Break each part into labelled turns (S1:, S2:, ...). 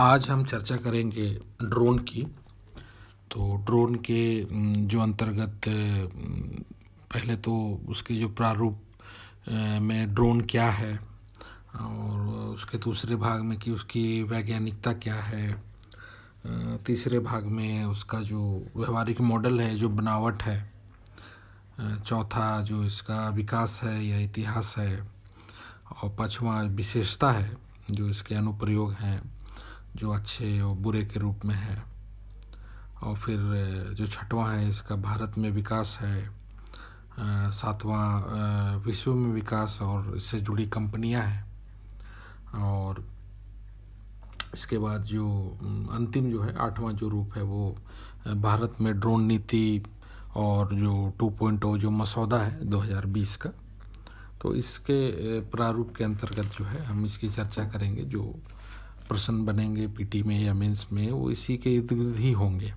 S1: आज हम चर्चा करेंगे ड्रोन की तो ड्रोन के जो अंतर्गत पहले तो उसके जो प्रारूप में ड्रोन क्या है और उसके दूसरे भाग में कि उसकी वैज्ञानिकता क्या है तीसरे भाग में उसका जो व्यवहारिक मॉडल है जो बनावट है चौथा जो इसका विकास है या इतिहास है और पाँचवा विशेषता है जो इसके अनुप्रयोग हैं जो अच्छे और बुरे के रूप में है और फिर जो छठवां है इसका भारत में विकास है सातवां विश्व में विकास और इससे जुड़ी कंपनियां हैं और इसके बाद जो अंतिम जो है आठवां जो रूप है वो भारत में ड्रोन नीति और जो टू पॉइंट जो मसौदा है 2020 का तो इसके प्रारूप के अंतर्गत जो है हम इसकी चर्चा करेंगे जो पर्सन बनेंगे पीटी में या मेंस में वो इसी के इर्द गिर्द ही होंगे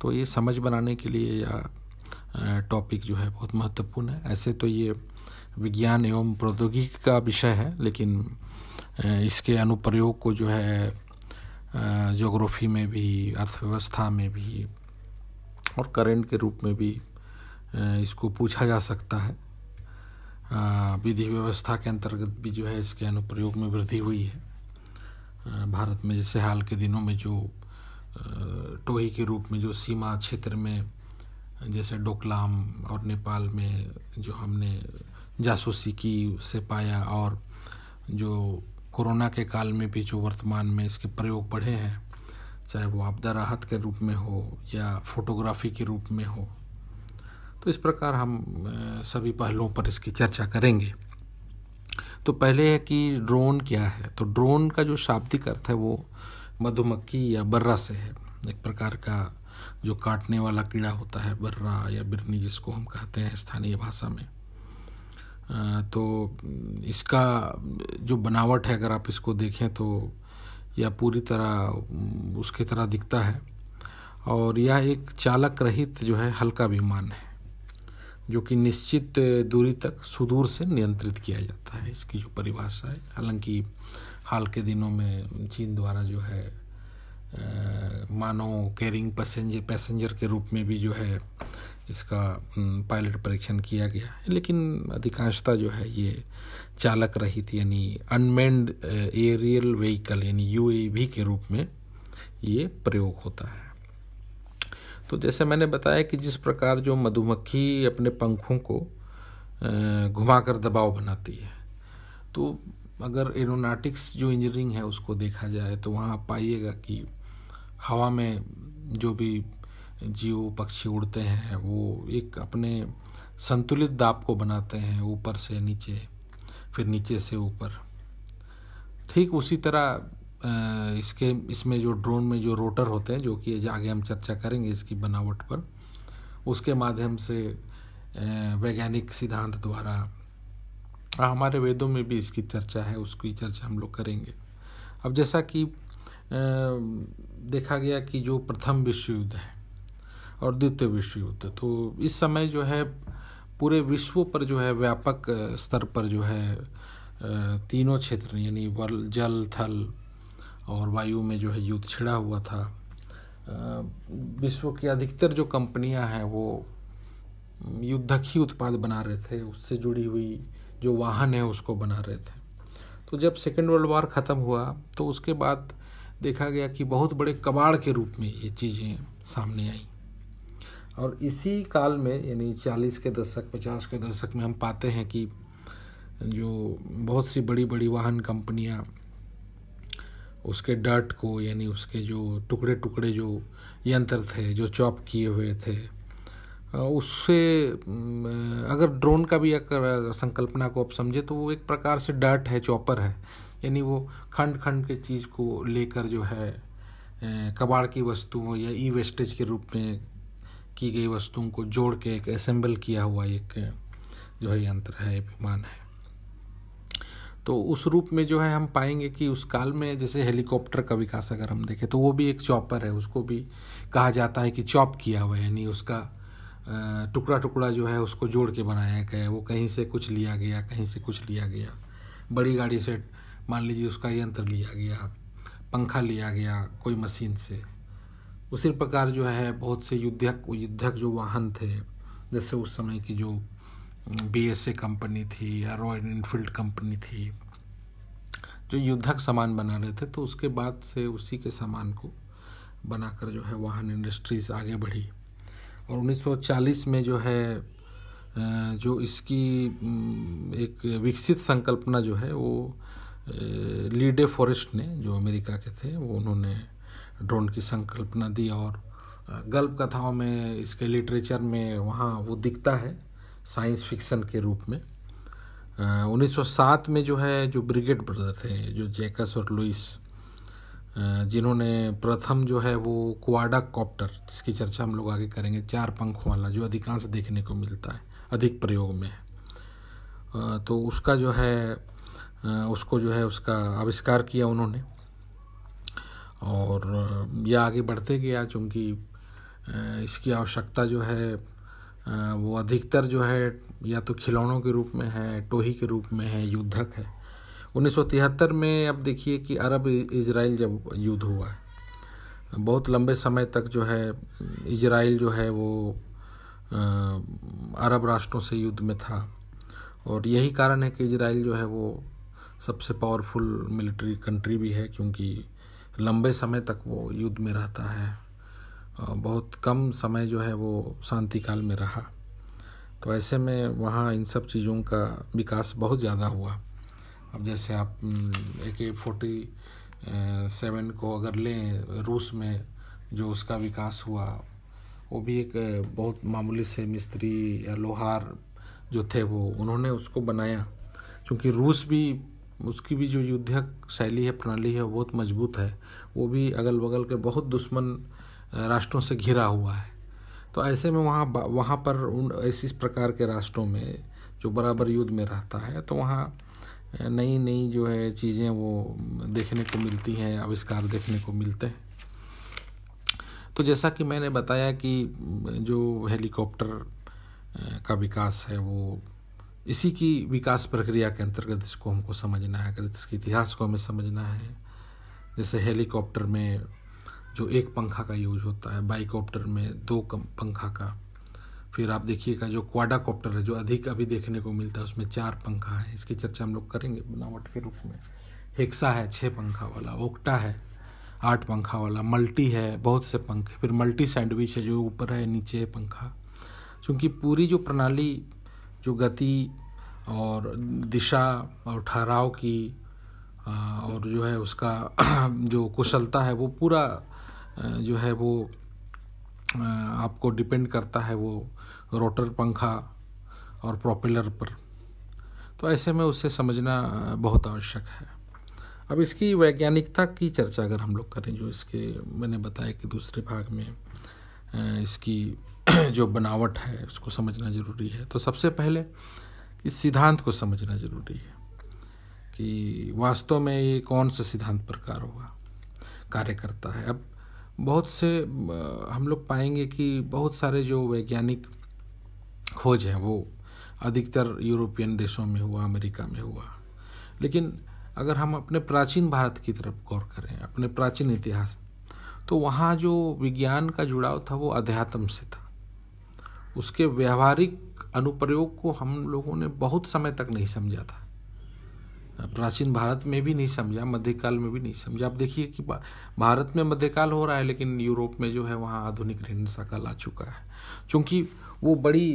S1: तो ये समझ बनाने के लिए या टॉपिक जो है बहुत महत्वपूर्ण है ऐसे तो ये विज्ञान एवं प्रौद्योगिकी का विषय है लेकिन इसके अनुप्रयोग को जो है जोग्राफी में भी अर्थव्यवस्था में भी और करेंट के रूप में भी इसको पूछा जा सकता है विधि व्यवस्था के अंतर्गत भी जो है इसके अनुप्रयोग में वृद्धि हुई है भारत में जैसे हाल के दिनों में जो टोही के रूप में जो सीमा क्षेत्र में जैसे डोकलाम और नेपाल में जो हमने जासूसी की से पाया और जो कोरोना के काल में भी जो वर्तमान में इसके प्रयोग बढ़े हैं चाहे वो आपदा राहत के रूप में हो या फोटोग्राफी के रूप में हो तो इस प्रकार हम सभी पहलुओं पर इसकी चर्चा करेंगे तो पहले है कि ड्रोन क्या है तो ड्रोन का जो शाब्दिक अर्थ है वो मधुमक्खी या बर्रा से है एक प्रकार का जो काटने वाला कीड़ा होता है बर्रा या बिरनी जिसको हम कहते हैं स्थानीय भाषा में तो इसका जो बनावट है अगर आप इसको देखें तो यह पूरी तरह उसकी तरह दिखता है और यह एक चालक रहित जो है हल्का विमान है जो कि निश्चित दूरी तक सुदूर से नियंत्रित किया जाता है इसकी जो परिभाषा है हालांकि हाल के दिनों में चीन द्वारा जो है मानो कैरिंग पैसेंजर पैसेंजर के रूप में भी जो है इसका पायलट परीक्षण किया गया है लेकिन अधिकांशता जो है ये चालक रहित यानी अनमेंड एरियल व्हीकल यानी यू के रूप में ये प्रयोग होता है तो जैसे मैंने बताया कि जिस प्रकार जो मधुमक्खी अपने पंखों को घुमाकर दबाव बनाती है तो अगर एरोनाटिक्स जो इंजीनियरिंग है उसको देखा जाए तो वहाँ पाइएगा कि हवा में जो भी जीव पक्षी उड़ते हैं वो एक अपने संतुलित दाब को बनाते हैं ऊपर से नीचे फिर नीचे से ऊपर ठीक उसी तरह इसके इसमें जो ड्रोन में जो रोटर होते हैं जो कि आगे हम चर्चा करेंगे इसकी बनावट पर उसके माध्यम से वैज्ञानिक सिद्धांत द्वारा हमारे वेदों में भी इसकी चर्चा है उसकी चर्चा हम लोग करेंगे अब जैसा कि देखा गया कि जो प्रथम विश्व युद्ध है और द्वितीय विश्व युद्ध तो इस समय जो है पूरे विश्व पर जो है व्यापक स्तर पर जो है तीनों क्षेत्र यानी वर्ल जल थल और वायु में जो है युद्ध छिड़ा हुआ था विश्व की अधिकतर जो कंपनियां हैं वो युद्धक ही उत्पाद बना रहे थे उससे जुड़ी हुई जो वाहन है उसको बना रहे थे तो जब सेकेंड वर्ल्ड वॉर ख़त्म हुआ तो उसके बाद देखा गया कि बहुत बड़े कबाड़ के रूप में ये चीज़ें सामने आई और इसी काल में यानी चालीस के दशक पचास के दशक में हम पाते हैं कि जो बहुत सी बड़ी बड़ी वाहन कंपनियाँ उसके डर्ट को यानी उसके जो टुकड़े टुकड़े जो यंत्र थे जो चॉप किए हुए थे उससे अगर ड्रोन का भी अगर संकल्पना को आप समझे तो वो एक प्रकार से डर्ट है चॉपर है यानी वो खंड खंड के चीज़ को लेकर जो है कबाड़ की वस्तुओं या ई वेस्टेज के रूप में की गई वस्तुओं को जोड़ के एक असेंबल किया हुआ एक जो है यंत्र है विमान है तो उस रूप में जो है हम पाएंगे कि उस काल में जैसे हेलीकॉप्टर का विकास अगर हम देखें तो वो भी एक चॉपर है उसको भी कहा जाता है कि चॉप किया हुआ है यानी उसका टुकड़ा टुकड़ा जो है उसको जोड़ के बनाया गया है वो कहीं से कुछ लिया गया कहीं से कुछ लिया गया बड़ी गाड़ी से मान लीजिए उसका यंत्र लिया गया पंखा लिया गया कोई मशीन से उसी प्रकार जो है बहुत से युद्धक युद्धक जो वाहन थे जैसे उस समय की जो बी ए कंपनी थी या रॉयल इनफील्ड कंपनी थी जो युद्धक सामान बना रहे थे तो उसके बाद से उसी के सामान को बनाकर जो है वाहन इंडस्ट्रीज़ आगे बढ़ी और 1940 में जो है जो इसकी एक विकसित संकल्पना जो है वो लीडे फॉरेस्ट ने जो अमेरिका के थे वो उन्होंने ड्रोन की संकल्पना दी और गल्प कथाओं में इसके लिटरेचर में वहाँ वो दिखता है साइंस फिक्सन के रूप में उन्नीस 1907 में जो है जो ब्रिगेड ब्रदर थे जो जैकस और लुइस जिन्होंने प्रथम जो है वो क्वाडा कॉप्टर जिसकी चर्चा हम लोग आगे करेंगे चार पंखों वाला जो अधिकांश देखने को मिलता है अधिक प्रयोग में है तो उसका जो है उसको जो है उसका आविष्कार किया उन्होंने और यह आगे बढ़ते गया चूँकि इसकी आवश्यकता जो है वो अधिकतर जो है या तो खिलौनों के रूप में है टोही के रूप में है युद्धक है 1973 में अब देखिए कि अरब इजराइल जब युद्ध हुआ बहुत लंबे समय तक जो है इजराइल जो है वो अरब राष्ट्रों से युद्ध में था और यही कारण है कि इजराइल जो है वो सबसे पावरफुल मिलिट्री कंट्री भी है क्योंकि लंबे समय तक वो युद्ध में रहता है बहुत कम समय जो है वो शांति काल में रहा तो ऐसे में वहाँ इन सब चीज़ों का विकास बहुत ज़्यादा हुआ अब जैसे आप ए के फोर्टी सेवन को अगर लें रूस में जो उसका विकास हुआ वो भी एक बहुत मामूली से मिस्त्री या लोहार जो थे वो उन्होंने उसको बनाया क्योंकि रूस भी उसकी भी जो युद्धक शैली है प्रणाली है बहुत मजबूत है वो भी अगल बगल के बहुत दुश्मन राष्ट्रों से घिरा हुआ है तो ऐसे में वहाँ वहाँ पर उन ऐसी प्रकार के राष्ट्रों में जो बराबर युद्ध में रहता है तो वहाँ नई नई जो है चीज़ें वो देखने को मिलती हैं आविष्कार देखने को मिलते हैं तो जैसा कि मैंने बताया कि जो हेलीकॉप्टर का विकास है वो इसी की विकास प्रक्रिया के अंतर्गत इसको हमको समझना है अगर इसके इतिहास को हमें समझना है जैसे हेलीकॉप्टर में जो एक पंखा का यूज होता है बाइकॉप्टर में दो पंखा का फिर आप देखिएगा जो क्वाडाकॉप्टर है जो अधिक अभी देखने को मिलता है उसमें चार पंखा है इसकी चर्चा हम लोग करेंगे बनावट के रूप में हेक्सा है छः पंखा वाला ओक्टा है आठ पंखा वाला मल्टी है बहुत से पंखे फिर मल्टी सैंडविच है जो ऊपर है नीचे है पंखा क्योंकि पूरी जो प्रणाली जो गति और दिशा और ठहराव की और जो है उसका जो कुशलता है वो पूरा जो है वो आपको डिपेंड करता है वो रोटर पंखा और प्रोपेलर पर तो ऐसे में उसे समझना बहुत आवश्यक है अब इसकी वैज्ञानिकता की चर्चा अगर हम लोग करें जो इसके मैंने बताया कि दूसरे भाग में इसकी जो बनावट है उसको समझना ज़रूरी है तो सबसे पहले इस सिद्धांत को समझना ज़रूरी है कि वास्तव में ये कौन सा सिद्धांत प्रकार होगा कार्य करता है अब बहुत से हम लोग पाएंगे कि बहुत सारे जो वैज्ञानिक खोज हैं वो अधिकतर यूरोपियन देशों में हुआ अमेरिका में हुआ लेकिन अगर हम अपने प्राचीन भारत की तरफ गौर करें अपने प्राचीन इतिहास तो वहाँ जो विज्ञान का जुड़ाव था वो अध्यात्म से था उसके व्यवहारिक अनुप्रयोग को हम लोगों ने बहुत समय तक नहीं समझा था प्राचीन भारत में भी नहीं समझा मध्यकाल में भी नहीं समझा आप देखिए कि भारत में मध्यकाल हो रहा है लेकिन यूरोप में जो है वहाँ आधुनिक रेनेसा काल आ चुका है चूँकि वो बड़ी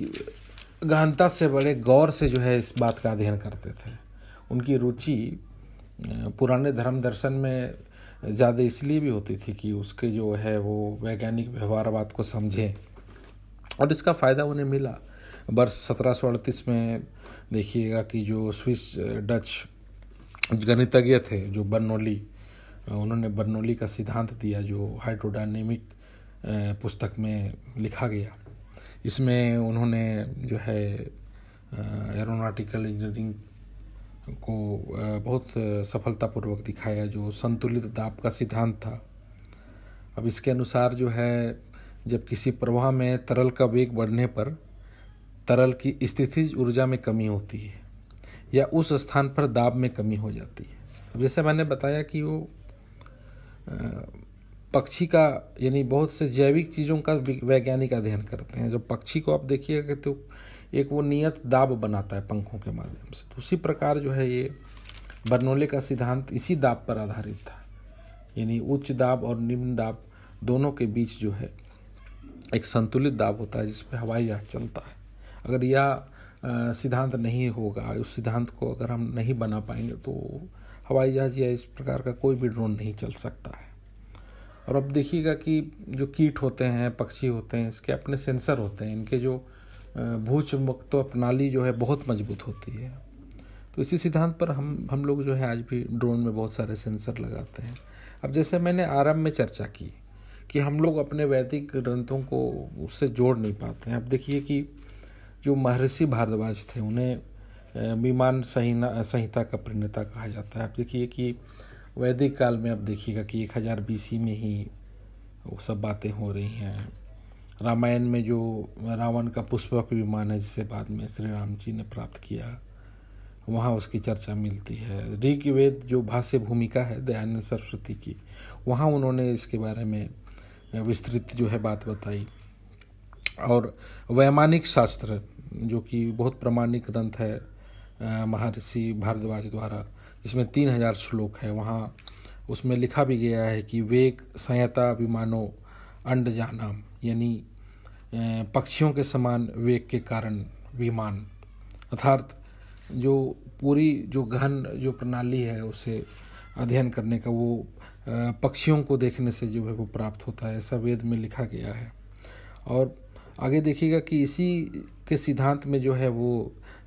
S1: गहनता से बड़े गौर से जो है इस बात का अध्ययन करते थे उनकी रुचि पुराने धर्म दर्शन में ज़्यादा इसलिए भी होती थी कि उसके जो है वो वैज्ञानिक व्यवहारवाद को समझें और इसका फ़ायदा उन्हें मिला वर्ष सत्रह में देखिएगा कि जो स्विस डच गणितज्ञ थे जो बर्नौली उन्होंने बर्नौली का सिद्धांत दिया जो हाइड्रोडायनेमिक पुस्तक में लिखा गया इसमें उन्होंने जो है एरोनाटिकल इंजीनियरिंग को बहुत सफलतापूर्वक दिखाया जो संतुलित दाब का सिद्धांत था अब इसके अनुसार जो है जब किसी प्रवाह में तरल का वेग बढ़ने पर तरल की स्थिति ऊर्जा में कमी होती है या उस स्थान पर दाब में कमी हो जाती है अब जैसे मैंने बताया कि वो पक्षी का यानी बहुत से जैविक चीज़ों का वैज्ञानिक अध्ययन करते हैं जो पक्षी को आप देखिएगा तो एक वो नियत दाब बनाता है पंखों के माध्यम से तो उसी प्रकार जो है ये बर्नोले का सिद्धांत इसी दाब पर आधारित था यानी उच्च दाब और निम्न दाब दोनों के बीच जो है एक संतुलित दाब होता है जिस पर हवाई जहाज चलता है अगर यह सिद्धांत नहीं होगा उस सिद्धांत को अगर हम नहीं बना पाएंगे तो हवाई जहाज या इस प्रकार का कोई भी ड्रोन नहीं चल सकता है और अब देखिएगा कि जो कीट होते हैं पक्षी होते हैं इसके अपने सेंसर होते हैं इनके जो भूचुंबकत्व तो प्रणाली जो है बहुत मजबूत होती है तो इसी सिद्धांत पर हम हम लोग जो है आज भी ड्रोन में बहुत सारे सेंसर लगाते हैं अब जैसे मैंने आरंभ में चर्चा की कि हम लोग अपने वैदिक ग्रंथों को उससे जोड़ नहीं पाते हैं अब देखिए कि जो महर्षि भारद्वाज थे उन्हें विमान संहिता संहिता का प्रणेता कहा जाता है आप देखिए कि वैदिक काल में आप देखिएगा कि एक हज़ार बीसी में ही वो सब बातें हो रही हैं रामायण में जो रावण का पुष्पक विमान है जिसे बाद में श्री राम जी ने प्राप्त किया वहाँ उसकी चर्चा मिलती है ऋग्वेद जो भाष्य भूमिका है दयानंद सरस्वती की वहाँ उन्होंने इसके बारे में विस्तृत जो है बात बताई और वैमानिक शास्त्र जो कि बहुत प्रमाणिक ग्रंथ है महर्षि भारद्वाज द्वारा जिसमें तीन हजार श्लोक है वहाँ उसमें लिखा भी गया है कि वेग संयता विमानो अंड जानाम यानी पक्षियों के समान वेग के कारण विमान अर्थात जो पूरी जो गहन जो प्रणाली है उसे अध्ययन करने का वो पक्षियों को देखने से जो है वो प्राप्त होता है ऐसा वेद में लिखा गया है और आगे देखिएगा कि इसी के सिद्धांत में जो है वो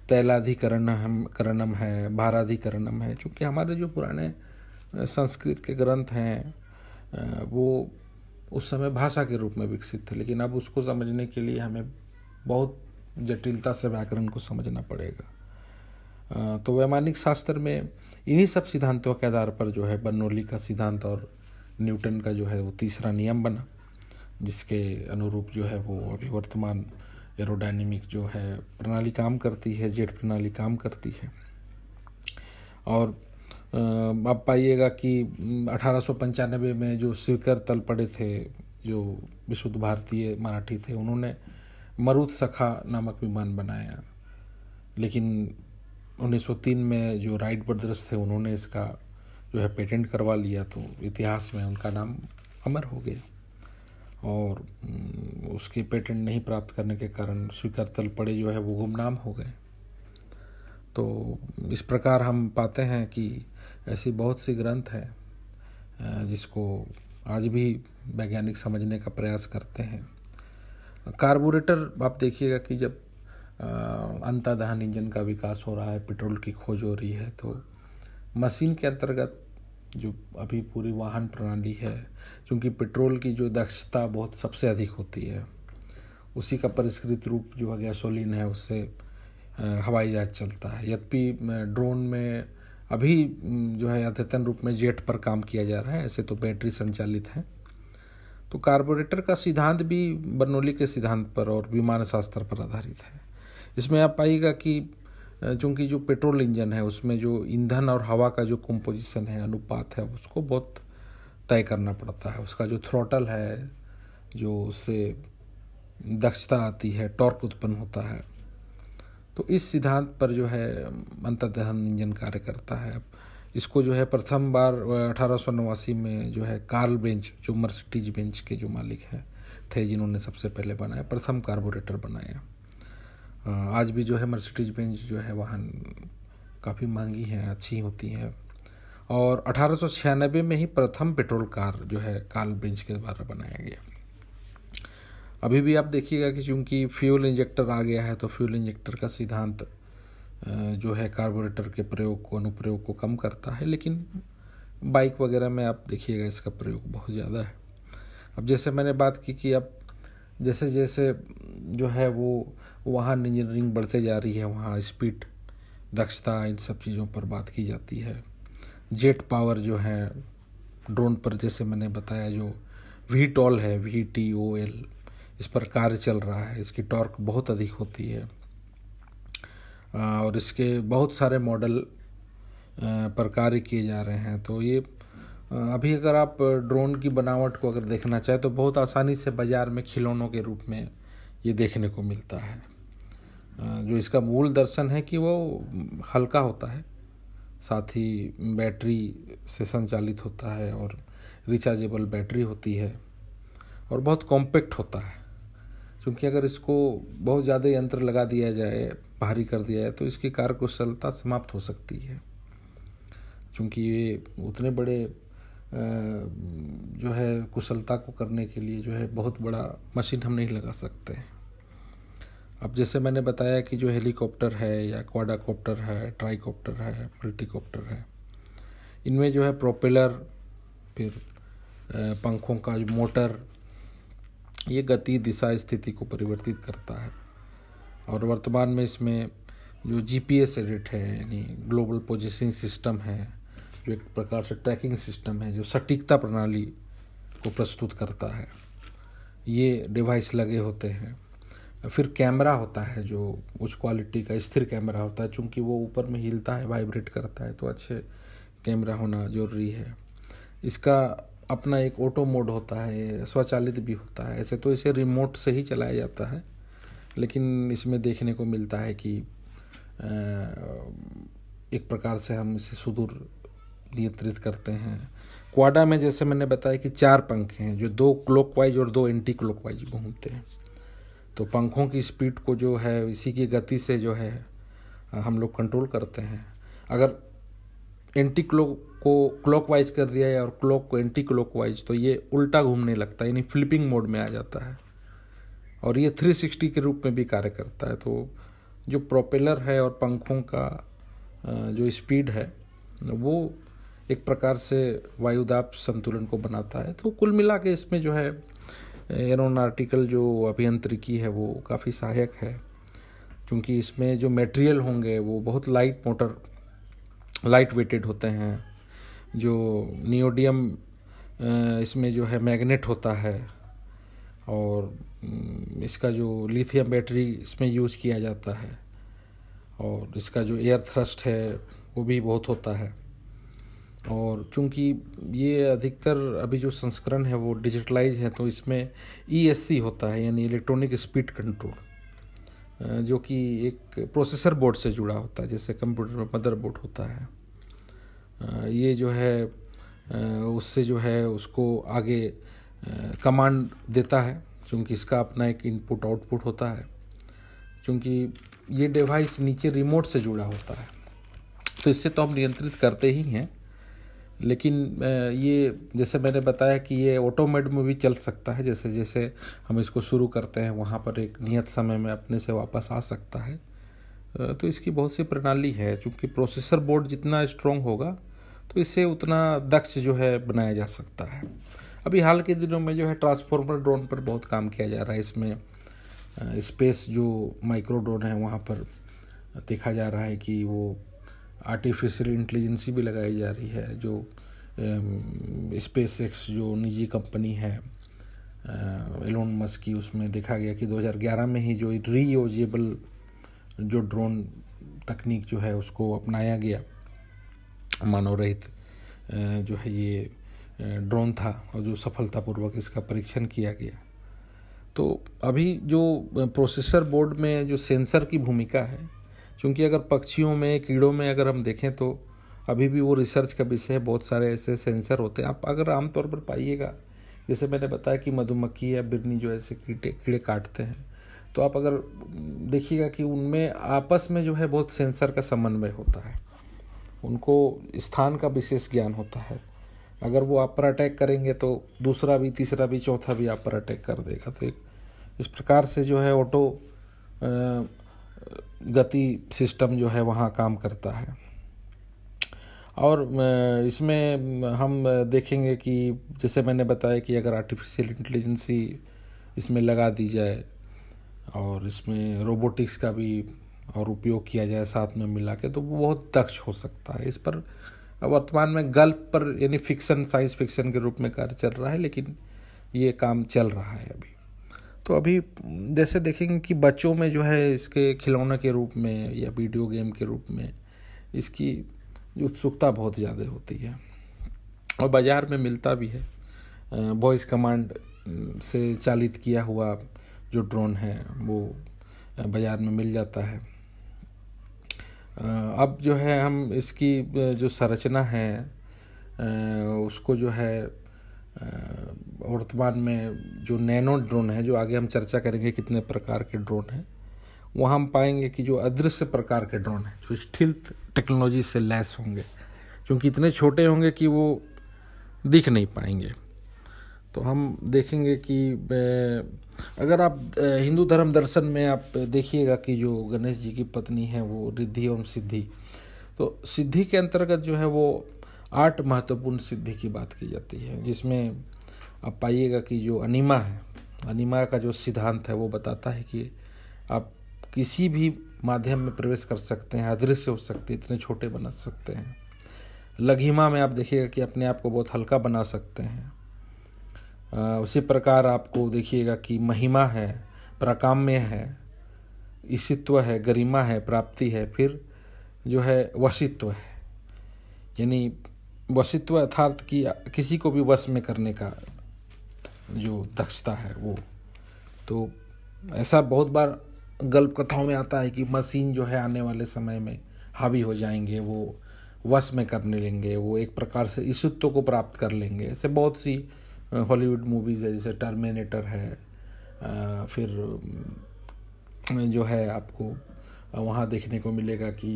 S1: तैलाधिकरण हम करणम है भाराधिकरणम है चूँकि हमारे जो पुराने संस्कृत के ग्रंथ हैं वो उस समय भाषा के रूप में विकसित थे लेकिन अब उसको समझने के लिए हमें बहुत जटिलता से व्याकरण को समझना पड़ेगा तो वैमानिक शास्त्र में इन्हीं सब सिद्धांतों के आधार पर जो है बर्नौली का सिद्धांत और न्यूटन का जो है वो तीसरा नियम बना जिसके अनुरूप जो है वो अभी वर्तमान एरोडाइनमिक जो है प्रणाली काम करती है जेट प्रणाली काम करती है और आप पाइएगा कि अठारह में जो स्वीकर तल पड़े थे जो विशुद्ध भारतीय मराठी थे उन्होंने मरुत सखा नामक विमान बनाया लेकिन 1903 में जो राइट ब्रदर्स थे उन्होंने इसका जो है पेटेंट करवा लिया तो इतिहास में उनका नाम अमर हो गया और हम्म, उसके पेटेंट नहीं प्राप्त करने के कारण स्वीकार तल पड़े जो है वो गुमनाम हो गए तो इस प्रकार हम पाते हैं कि ऐसी बहुत सी ग्रंथ हैं जिसको आज भी वैज्ञानिक समझने का प्रयास करते हैं कार्बोरेटर आप देखिएगा कि जब अंताधान इंजन का विकास हो रहा है पेट्रोल की खोज हो रही है तो मशीन के अंतर्गत जो अभी पूरी वाहन प्रणाली है क्योंकि पेट्रोल की जो दक्षता बहुत सबसे अधिक होती है उसी का परिष्कृत रूप जो है गैसोलीन है उससे हवाई जहाज चलता है यद्यपि ड्रोन में अभी जो है अद्यतन रूप में जेट पर काम किया जा रहा है ऐसे तो बैटरी संचालित हैं तो कार्बोरेटर का सिद्धांत भी बर्नौली के सिद्धांत पर और विमान शास्त्र पर आधारित है इसमें आप पाइएगा कि चूँकि जो पेट्रोल इंजन है उसमें जो ईंधन और हवा का जो कंपोजिशन है अनुपात है उसको बहुत तय करना पड़ता है उसका जो थ्रोटल है जो उससे दक्षता आती है टॉर्क उत्पन्न होता है तो इस सिद्धांत पर जो है अंतर्दहन इंजन कार्य करता है इसको जो है प्रथम बार अठारह में जो है कार्ल बेंच जो मर्सिडीज बेंच के जो मालिक हैं थे जिन्होंने सबसे पहले बनाया प्रथम कार्बोरेटर बनाया आज भी जो है मर्सिडीज बेंज जो है वाहन काफ़ी महंगी हैं अच्छी होती हैं और अठारह में ही प्रथम पेट्रोल कार जो है काल बेंच के द्वारा बनाया गया अभी भी आप देखिएगा कि चूंकि फ्यूल इंजेक्टर आ गया है तो फ्यूल इंजेक्टर का सिद्धांत जो है कार्बोरेटर के प्रयोग को अनुप्रयोग को कम करता है लेकिन बाइक वगैरह में आप देखिएगा इसका प्रयोग बहुत ज़्यादा है अब जैसे मैंने बात की कि अब जैसे जैसे जो है वो वहाँ इंजीनियरिंग बढ़ते जा रही है वहाँ स्पीड दक्षता इन सब चीज़ों पर बात की जाती है जेट पावर जो है ड्रोन पर जैसे मैंने बताया जो वी टॉल है वी टी ओ एल इस पर कार्य चल रहा है इसकी टॉर्क बहुत अधिक होती है और इसके बहुत सारे मॉडल पर कार्य किए जा रहे हैं तो ये अभी अगर आप ड्रोन की बनावट को अगर देखना चाहें तो बहुत आसानी से बाज़ार में खिलौनों के रूप में ये देखने को मिलता है जो इसका मूल दर्शन है कि वो हल्का होता है साथ ही बैटरी से संचालित होता है और रिचार्जेबल बैटरी होती है और बहुत कॉम्पैक्ट होता है क्योंकि अगर इसको बहुत ज़्यादा यंत्र लगा दिया जाए भारी कर दिया जाए तो इसकी कार्यकुशलता समाप्त हो सकती है क्योंकि ये उतने बड़े जो है कुशलता को करने के लिए जो है बहुत बड़ा मशीन हम नहीं लगा सकते हैं अब जैसे मैंने बताया कि जो हेलीकॉप्टर है या क्वाडाकॉप्टर है ट्राईकॉप्टर है मल्टीकॉप्टर है इनमें जो है प्रोपेलर फिर पंखों का जो मोटर ये गति दिशा स्थिति को परिवर्तित करता है और वर्तमान में इसमें जो जीपीएस एडिट है यानी ग्लोबल पोजिशनिंग सिस्टम है जो एक प्रकार से ट्रैकिंग सिस्टम है जो सटीकता प्रणाली को प्रस्तुत करता है ये डिवाइस लगे होते हैं फिर कैमरा होता है जो उस क्वालिटी का स्थिर कैमरा होता है चूँकि वो ऊपर में हिलता है वाइब्रेट करता है तो अच्छे कैमरा होना ज़रूरी है इसका अपना एक ऑटो मोड होता है स्वचालित भी होता है ऐसे तो इसे रिमोट से ही चलाया जाता है लेकिन इसमें देखने को मिलता है कि एक प्रकार से हम इसे सुदूर नियंत्रित करते हैं क्वाडा में जैसे मैंने बताया कि चार पंखे हैं जो दो क्लॉकवाइज और दो एंटी क्लॉकवाइज घूमते हैं तो पंखों की स्पीड को जो है इसी की गति से जो है हम लोग कंट्रोल करते हैं अगर एंटी क्लोक को क्लॉक वाइज कर दिया है और क्लॉक को एंटी क्लॉक वाइज तो ये उल्टा घूमने लगता है यानी फ्लिपिंग मोड में आ जाता है और ये 360 के रूप में भी कार्य करता है तो जो प्रोपेलर है और पंखों का जो स्पीड है वो एक प्रकार से वायुदाब संतुलन को बनाता है तो कुल मिला के इसमें जो है एरोनाटिकल जो अभियंत्रिकी है वो काफ़ी सहायक है क्योंकि इसमें जो मटेरियल होंगे वो बहुत लाइट मोटर लाइट वेटेड होते हैं जो नियोडियम इसमें जो है मैग्नेट होता है और इसका जो लिथियम बैटरी इसमें यूज़ किया जाता है और इसका जो एयर थ्रस्ट है वो भी बहुत होता है और चूंकि ये अधिकतर अभी जो संस्करण है वो डिजिटलाइज है तो इसमें ई e होता है यानी इलेक्ट्रॉनिक स्पीड कंट्रोल जो कि एक प्रोसेसर बोर्ड से जुड़ा होता है जैसे कंप्यूटर में मदरबोर्ड होता है ये जो है उससे जो है उसको आगे कमांड देता है क्योंकि इसका अपना एक इनपुट आउटपुट होता है क्योंकि ये डिवाइस नीचे रिमोट से जुड़ा होता है तो इससे तो हम नियंत्रित करते ही हैं लेकिन ये जैसे मैंने बताया कि ये ऑटोमेड में भी चल सकता है जैसे जैसे हम इसको शुरू करते हैं वहाँ पर एक नियत समय में अपने से वापस आ सकता है तो इसकी बहुत सी प्रणाली है चूँकि प्रोसेसर बोर्ड जितना स्ट्रॉन्ग होगा तो इसे उतना दक्ष जो है बनाया जा सकता है अभी हाल के दिनों में जो है ट्रांसफॉर्मर ड्रोन पर बहुत काम किया जा रहा है इसमें स्पेस जो माइक्रो ड्रोन है वहाँ पर देखा जा रहा है कि वो आर्टिफिशियल इंटेलिजेंसी भी लगाई जा रही है जो स्पेस एक्स जो निजी कंपनी है एलोन मस्क की उसमें देखा गया कि 2011 में ही जो रीयूजेबल जो ड्रोन तकनीक जो है उसको अपनाया गया मानव रहित जो है ये ड्रोन था और जो सफलतापूर्वक इसका परीक्षण किया गया तो अभी जो प्रोसेसर बोर्ड में जो सेंसर की भूमिका है क्योंकि अगर पक्षियों में कीड़ों में अगर हम देखें तो अभी भी वो रिसर्च का विषय है बहुत सारे ऐसे सेंसर होते हैं आप अगर आमतौर पर पाइएगा जैसे मैंने बताया कि मधुमक्खी या बिरनी जो ऐसे कीटे कीड़े काटते हैं तो आप अगर देखिएगा कि उनमें आपस में जो है बहुत सेंसर का समन्वय होता है उनको स्थान का विशेष ज्ञान होता है अगर वो आप पर अटैक करेंगे तो दूसरा भी तीसरा भी चौथा भी आप पर अटैक कर देगा तो एक इस प्रकार से जो है ऑटो गति सिस्टम जो है वहाँ काम करता है और इसमें हम देखेंगे कि जैसे मैंने बताया कि अगर आर्टिफिशियल इंटेलिजेंसी इसमें लगा दी जाए और इसमें रोबोटिक्स का भी और उपयोग किया जाए साथ में मिला के तो वो बहुत दक्ष हो सकता है इस पर वर्तमान में गल्प पर यानी फिक्शन साइंस फिक्शन के रूप में कार्य चल रहा है लेकिन ये काम चल रहा है अभी तो अभी जैसे देखेंगे कि बच्चों में जो है इसके खिलौने के रूप में या वीडियो गेम के रूप में इसकी उत्सुकता बहुत ज़्यादा होती है और बाज़ार में मिलता भी है वॉइस कमांड से चालित किया हुआ जो ड्रोन है वो बाज़ार में मिल जाता है अब जो है हम इसकी जो संरचना है उसको जो है वर्तमान में जो नैनो ड्रोन है जो आगे हम चर्चा करेंगे कितने प्रकार के ड्रोन हैं वहाँ हम पाएंगे कि जो अदृश्य प्रकार के ड्रोन हैं जो स्टिल्थ टेक्नोलॉजी से लैस होंगे क्योंकि इतने छोटे होंगे कि वो दिख नहीं पाएंगे तो हम देखेंगे कि अगर आप हिंदू धर्म दर्शन में आप देखिएगा कि जो गणेश जी की पत्नी है वो रिद्धि एवं सिद्धि तो सिद्धि के अंतर्गत जो है वो आठ महत्वपूर्ण सिद्धि की बात की जाती है जिसमें आप पाइएगा कि जो अनिमा है अनिमा का जो सिद्धांत है वो बताता है कि आप किसी भी माध्यम में प्रवेश कर सकते हैं अदृश्य हो सकते हैं इतने छोटे बना सकते हैं लघिमा में आप देखिएगा कि अपने आप को बहुत हल्का बना सकते हैं आ, उसी प्रकार आपको देखिएगा कि महिमा है प्राकाम्य है ईशित्व है गरिमा है प्राप्ति है फिर जो है वशित्व है यानी वशित्व अर्थात कि किसी को भी वश में करने का जो दक्षता है वो तो ऐसा बहुत बार गल्प कथाओं में आता है कि मशीन जो है आने वाले समय में हावी हो जाएंगे वो वश में करने लेंगे वो एक प्रकार से ईश्वत्व को प्राप्त कर लेंगे ऐसे बहुत सी हॉलीवुड मूवीज़ है जैसे टर्मिनेटर है फिर जो है आपको वहाँ देखने को मिलेगा कि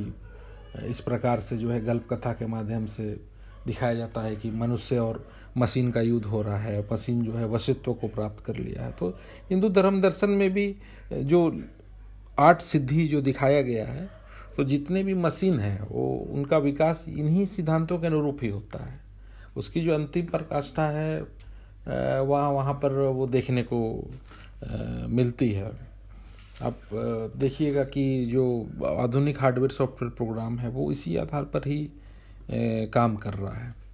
S1: इस प्रकार से जो है गल्प कथा के माध्यम से दिखाया जाता है कि मनुष्य और मशीन का युद्ध हो रहा है मशीन जो है वशित्व को प्राप्त कर लिया है तो हिंदू धर्म दर्शन में भी जो आठ सिद्धि जो दिखाया गया है तो जितने भी मशीन हैं वो उनका विकास इन्हीं सिद्धांतों के अनुरूप ही होता है उसकी जो अंतिम प्रकाष्ठा है वहाँ वहाँ पर वो देखने को मिलती है आप देखिएगा कि जो आधुनिक हार्डवेयर सॉफ्टवेयर प्रोग्राम है वो इसी आधार पर ही काम कर रहा है